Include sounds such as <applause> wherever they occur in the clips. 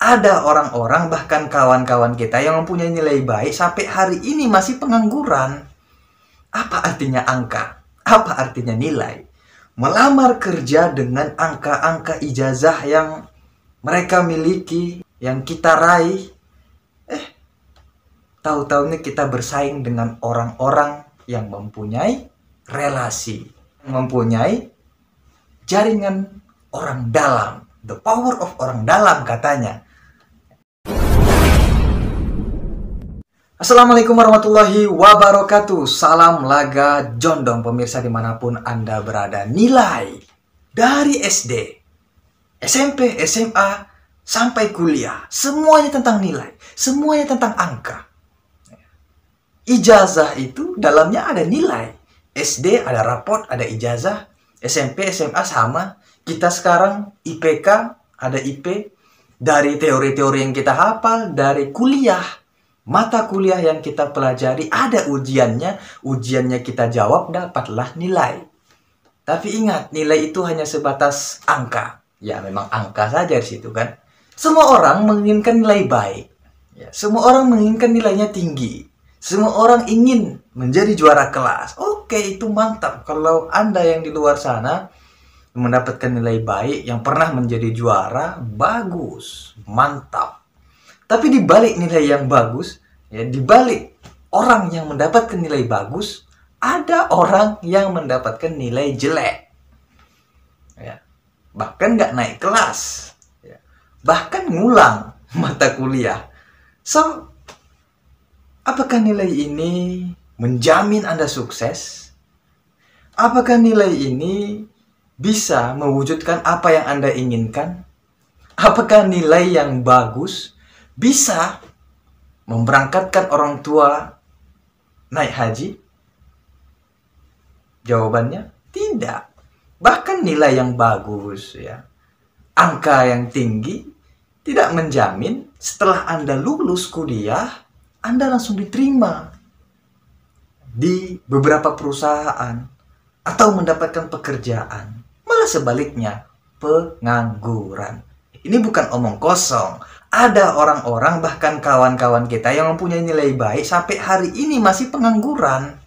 ada orang-orang bahkan kawan-kawan kita yang mempunyai nilai baik sampai hari ini masih pengangguran. Apa artinya angka? Apa artinya nilai? Melamar kerja dengan angka-angka ijazah yang mereka miliki, yang kita raih, eh, tahu-tahunya kita bersaing dengan orang-orang yang mempunyai relasi, mempunyai jaringan orang dalam, the power of orang dalam katanya Assalamualaikum warahmatullahi wabarakatuh Salam laga jondong pemirsa dimanapun Anda berada Nilai dari SD, SMP, SMA, sampai kuliah Semuanya tentang nilai, semuanya tentang angka Ijazah itu dalamnya ada nilai SD ada rapot, ada ijazah SMP, SMA sama Kita sekarang IPK, ada IP Dari teori-teori yang kita hafal, dari kuliah mata kuliah yang kita pelajari ada ujiannya, ujiannya kita jawab dapatlah nilai. Tapi ingat, nilai itu hanya sebatas angka. Ya, memang angka saja di situ kan. Semua orang menginginkan nilai baik. Ya, semua orang menginginkan nilainya tinggi. Semua orang ingin menjadi juara kelas. Oke, itu mantap. Kalau Anda yang di luar sana mendapatkan nilai baik yang pernah menjadi juara, bagus, mantap. Tapi di balik nilai yang bagus, Ya, di balik orang yang mendapatkan nilai bagus, ada orang yang mendapatkan nilai jelek. Ya. Bahkan nggak naik kelas. Ya. Bahkan ngulang <laughs> mata kuliah. So, apakah nilai ini menjamin Anda sukses? Apakah nilai ini bisa mewujudkan apa yang Anda inginkan? Apakah nilai yang bagus bisa memberangkatkan orang tua naik haji? Jawabannya tidak. Bahkan nilai yang bagus ya, angka yang tinggi tidak menjamin setelah Anda lulus kuliah Anda langsung diterima di beberapa perusahaan atau mendapatkan pekerjaan. Malah sebaliknya, pengangguran. Ini bukan omong kosong, ada orang-orang bahkan kawan-kawan kita yang mempunyai nilai baik sampai hari ini masih pengangguran.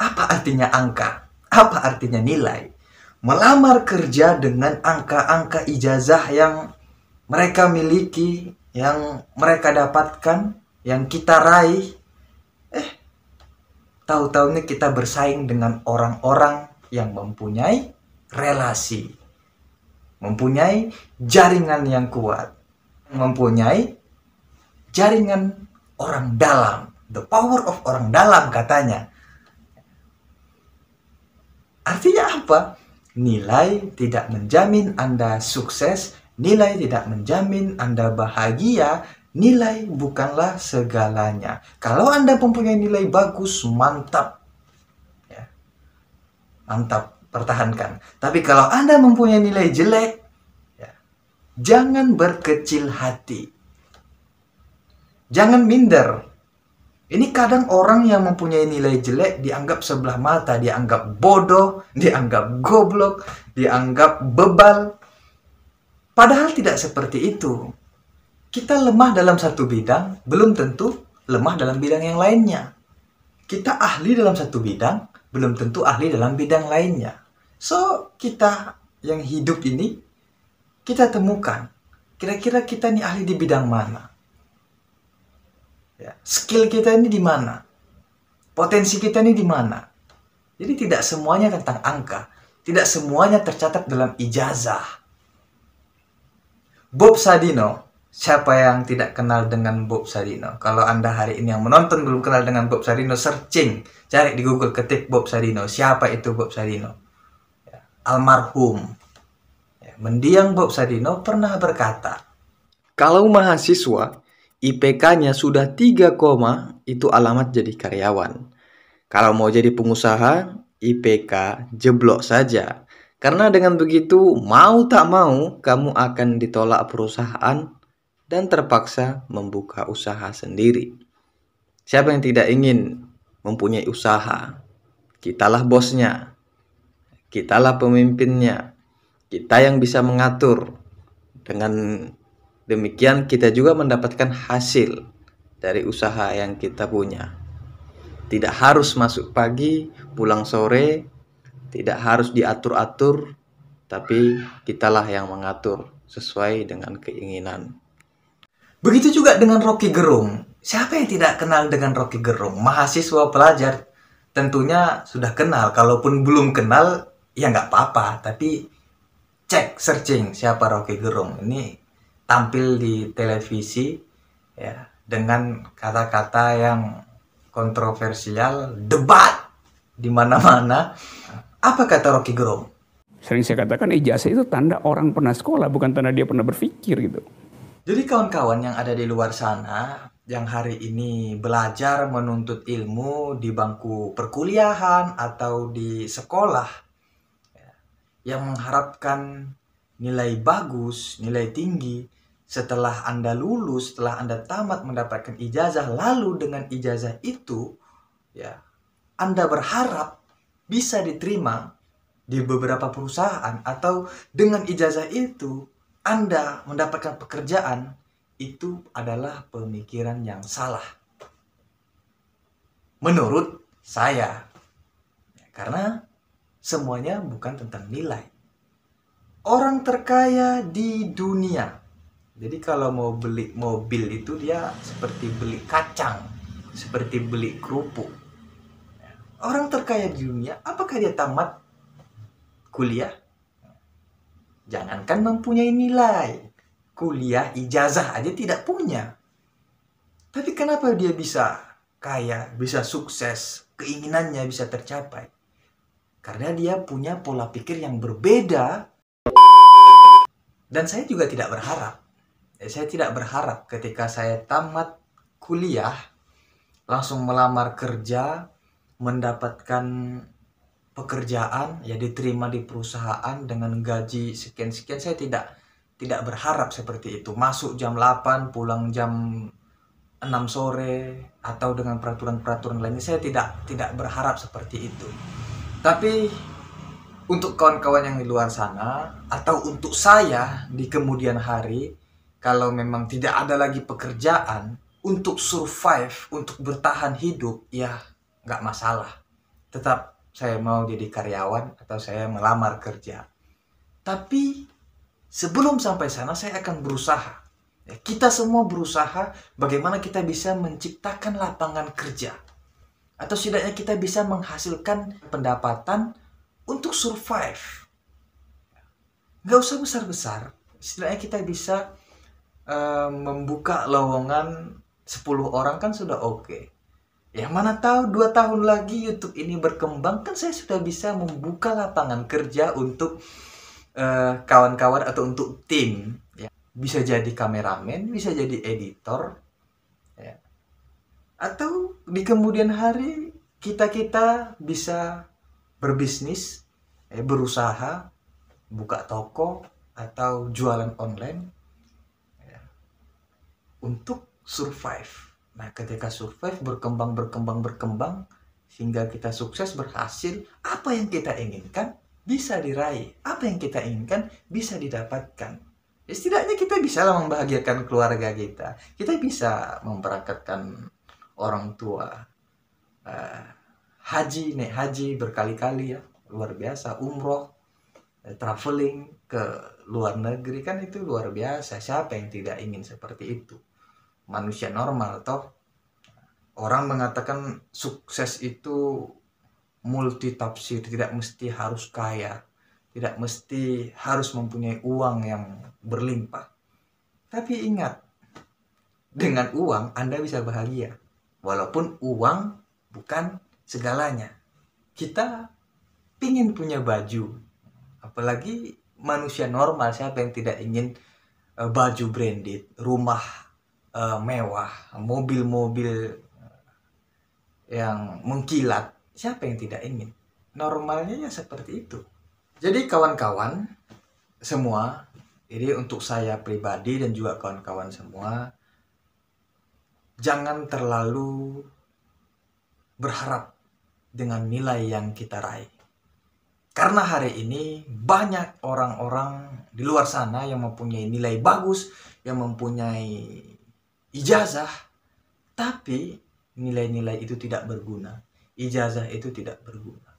Apa artinya angka? Apa artinya nilai? Melamar kerja dengan angka-angka ijazah yang mereka miliki, yang mereka dapatkan, yang kita raih. Eh, tahu ini kita bersaing dengan orang-orang yang mempunyai relasi, mempunyai jaringan yang kuat mempunyai jaringan orang dalam, the power of orang dalam katanya. Artinya apa? Nilai tidak menjamin Anda sukses, nilai tidak menjamin Anda bahagia, nilai bukanlah segalanya. Kalau Anda mempunyai nilai bagus, mantap. Ya. Mantap, pertahankan. Tapi kalau Anda mempunyai nilai jelek, jangan berkecil hati. Jangan minder. Ini kadang orang yang mempunyai nilai jelek dianggap sebelah mata, dianggap bodoh, dianggap goblok, dianggap bebal. Padahal tidak seperti itu. Kita lemah dalam satu bidang, belum tentu lemah dalam bidang yang lainnya. Kita ahli dalam satu bidang, belum tentu ahli dalam bidang lainnya. So, kita yang hidup ini kita temukan kira-kira kita ini ahli di bidang mana. Ya, skill kita ini di mana? Potensi kita ini di mana? Jadi tidak semuanya tentang angka, tidak semuanya tercatat dalam ijazah. Bob Sadino, siapa yang tidak kenal dengan Bob Sadino? Kalau Anda hari ini yang menonton belum kenal dengan Bob Sadino, searching, cari di Google ketik Bob Sadino, siapa itu Bob Sadino? Ya, almarhum mendiang Bob Sadino pernah berkata, kalau mahasiswa IPK-nya sudah 3, itu alamat jadi karyawan. Kalau mau jadi pengusaha, IPK jeblok saja. Karena dengan begitu, mau tak mau, kamu akan ditolak perusahaan dan terpaksa membuka usaha sendiri. Siapa yang tidak ingin mempunyai usaha? Kitalah bosnya, kitalah pemimpinnya, kita yang bisa mengatur. Dengan demikian kita juga mendapatkan hasil dari usaha yang kita punya. Tidak harus masuk pagi, pulang sore, tidak harus diatur-atur, tapi kitalah yang mengatur sesuai dengan keinginan. Begitu juga dengan Rocky Gerung. Siapa yang tidak kenal dengan Rocky Gerung? Mahasiswa pelajar tentunya sudah kenal. Kalaupun belum kenal, ya nggak apa-apa. Tapi cek searching siapa Rocky Gerung ini tampil di televisi ya dengan kata-kata yang kontroversial debat di mana-mana apa kata Rocky Gerung sering saya katakan ijazah eh, itu tanda orang pernah sekolah bukan tanda dia pernah berpikir gitu jadi kawan-kawan yang ada di luar sana yang hari ini belajar menuntut ilmu di bangku perkuliahan atau di sekolah yang mengharapkan nilai bagus, nilai tinggi, setelah Anda lulus, setelah Anda tamat mendapatkan ijazah, lalu dengan ijazah itu, ya, Anda berharap bisa diterima di beberapa perusahaan atau dengan ijazah itu Anda mendapatkan pekerjaan itu adalah pemikiran yang salah. Menurut saya. Ya, karena semuanya bukan tentang nilai. Orang terkaya di dunia. Jadi kalau mau beli mobil itu dia seperti beli kacang, seperti beli kerupuk. Orang terkaya di dunia, apakah dia tamat kuliah? Jangankan mempunyai nilai, kuliah ijazah aja tidak punya. Tapi kenapa dia bisa kaya, bisa sukses, keinginannya bisa tercapai? Karena dia punya pola pikir yang berbeda. Dan saya juga tidak berharap. Eh, saya tidak berharap ketika saya tamat kuliah, langsung melamar kerja, mendapatkan pekerjaan ya diterima di perusahaan dengan gaji sekian-sekian saya tidak tidak berharap seperti itu masuk jam 8 pulang jam 6 sore atau dengan peraturan-peraturan lainnya saya tidak tidak berharap seperti itu tapi untuk kawan-kawan yang di luar sana atau untuk saya di kemudian hari kalau memang tidak ada lagi pekerjaan untuk survive, untuk bertahan hidup ya nggak masalah. Tetap saya mau jadi karyawan atau saya melamar kerja. Tapi sebelum sampai sana saya akan berusaha. Ya, kita semua berusaha bagaimana kita bisa menciptakan lapangan kerja atau setidaknya kita bisa menghasilkan pendapatan untuk survive. Nggak usah besar-besar, setidaknya kita bisa uh, membuka lowongan 10 orang kan sudah oke. Okay. Yang mana tahu dua tahun lagi YouTube ini berkembang kan saya sudah bisa membuka lapangan kerja untuk eh, kawan-kawan uh, atau untuk tim. Ya. Bisa jadi kameramen, bisa jadi editor, ya atau di kemudian hari kita-kita bisa berbisnis, eh, berusaha, buka toko atau jualan online ya, untuk survive. Nah, ketika survive berkembang berkembang berkembang sehingga kita sukses berhasil, apa yang kita inginkan bisa diraih, apa yang kita inginkan bisa didapatkan. Ya, setidaknya kita bisa membahagiakan keluarga kita, kita bisa memperangkatkan orang tua uh, haji nih haji berkali-kali ya luar biasa umroh eh, traveling ke luar negeri kan itu luar biasa siapa yang tidak ingin seperti itu manusia normal toh orang mengatakan sukses itu multi tafsir tidak mesti harus kaya tidak mesti harus mempunyai uang yang berlimpah tapi ingat dengan uang Anda bisa bahagia Walaupun uang bukan segalanya. Kita ingin punya baju. Apalagi manusia normal siapa yang tidak ingin uh, baju branded, rumah uh, mewah, mobil-mobil eh, yang mengkilat. Siapa yang tidak ingin? Normalnya ya seperti itu. Jadi kawan-kawan semua, ini untuk saya pribadi dan juga kawan-kawan semua, jangan terlalu berharap dengan nilai yang kita raih. Karena hari ini banyak orang-orang di luar sana yang mempunyai nilai bagus, yang mempunyai ijazah, tapi nilai-nilai itu tidak berguna. Ijazah itu tidak berguna.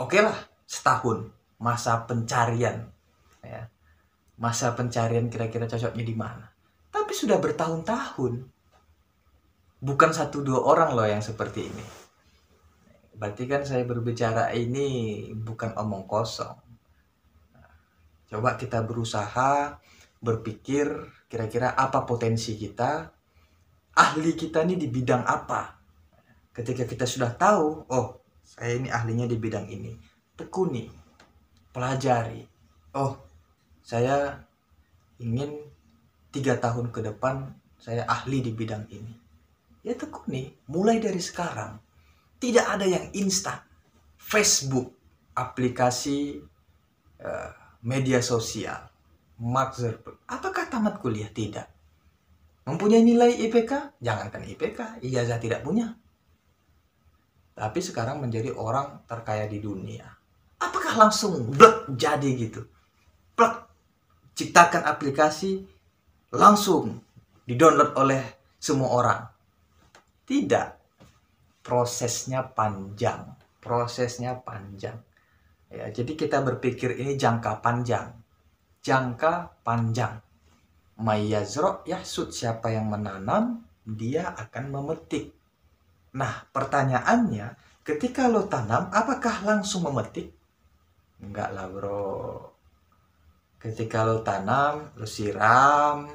Oke lah, setahun masa pencarian. Ya. Masa pencarian kira-kira cocoknya di mana? tapi sudah bertahun-tahun bukan satu dua orang loh yang seperti ini berarti kan saya berbicara ini bukan omong kosong coba kita berusaha berpikir kira-kira apa potensi kita ahli kita ini di bidang apa ketika kita sudah tahu oh saya ini ahlinya di bidang ini tekuni pelajari oh saya ingin tiga tahun ke depan saya ahli di bidang ini ya tekuni mulai dari sekarang tidak ada yang instan Facebook aplikasi uh, media sosial Mark Zuckerberg apakah tamat kuliah tidak mempunyai nilai IPK jangankan IPK ijazah tidak punya tapi sekarang menjadi orang terkaya di dunia apakah langsung blek jadi gitu Blek, ciptakan aplikasi langsung didownload oleh semua orang. Tidak. Prosesnya panjang, prosesnya panjang. Ya, jadi kita berpikir ini jangka panjang. Jangka panjang. Mayazro yahsud siapa yang menanam, dia akan memetik. Nah, pertanyaannya, ketika lo tanam, apakah langsung memetik? Enggak lah bro, ketika lo tanam lo siram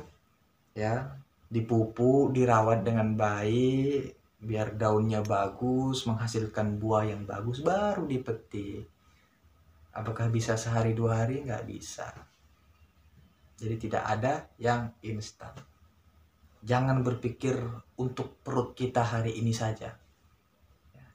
ya dipupuk dirawat dengan baik biar daunnya bagus menghasilkan buah yang bagus baru dipetik apakah bisa sehari dua hari nggak bisa jadi tidak ada yang instan jangan berpikir untuk perut kita hari ini saja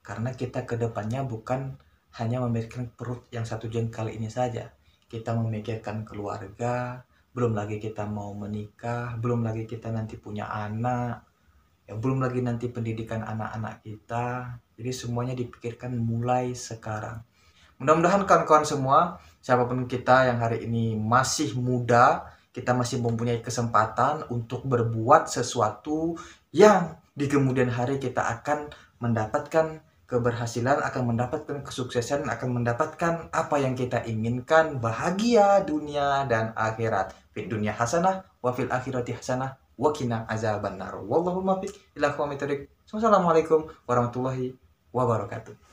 karena kita kedepannya bukan hanya memikirkan perut yang satu jengkal ini saja kita memikirkan keluarga, belum lagi kita mau menikah, belum lagi kita nanti punya anak, ya belum lagi nanti pendidikan anak-anak kita. Jadi semuanya dipikirkan mulai sekarang. Mudah-mudahan kawan-kawan semua, siapapun kita yang hari ini masih muda, kita masih mempunyai kesempatan untuk berbuat sesuatu yang di kemudian hari kita akan mendapatkan keberhasilan akan mendapatkan kesuksesan akan mendapatkan apa yang kita inginkan bahagia dunia dan akhirat fit dunia hasanah wa fil akhirati hasanah wa qina azaban nar wallahu muwaffiq ila aqwamit thoriq wassalamualaikum warahmatullahi wabarakatuh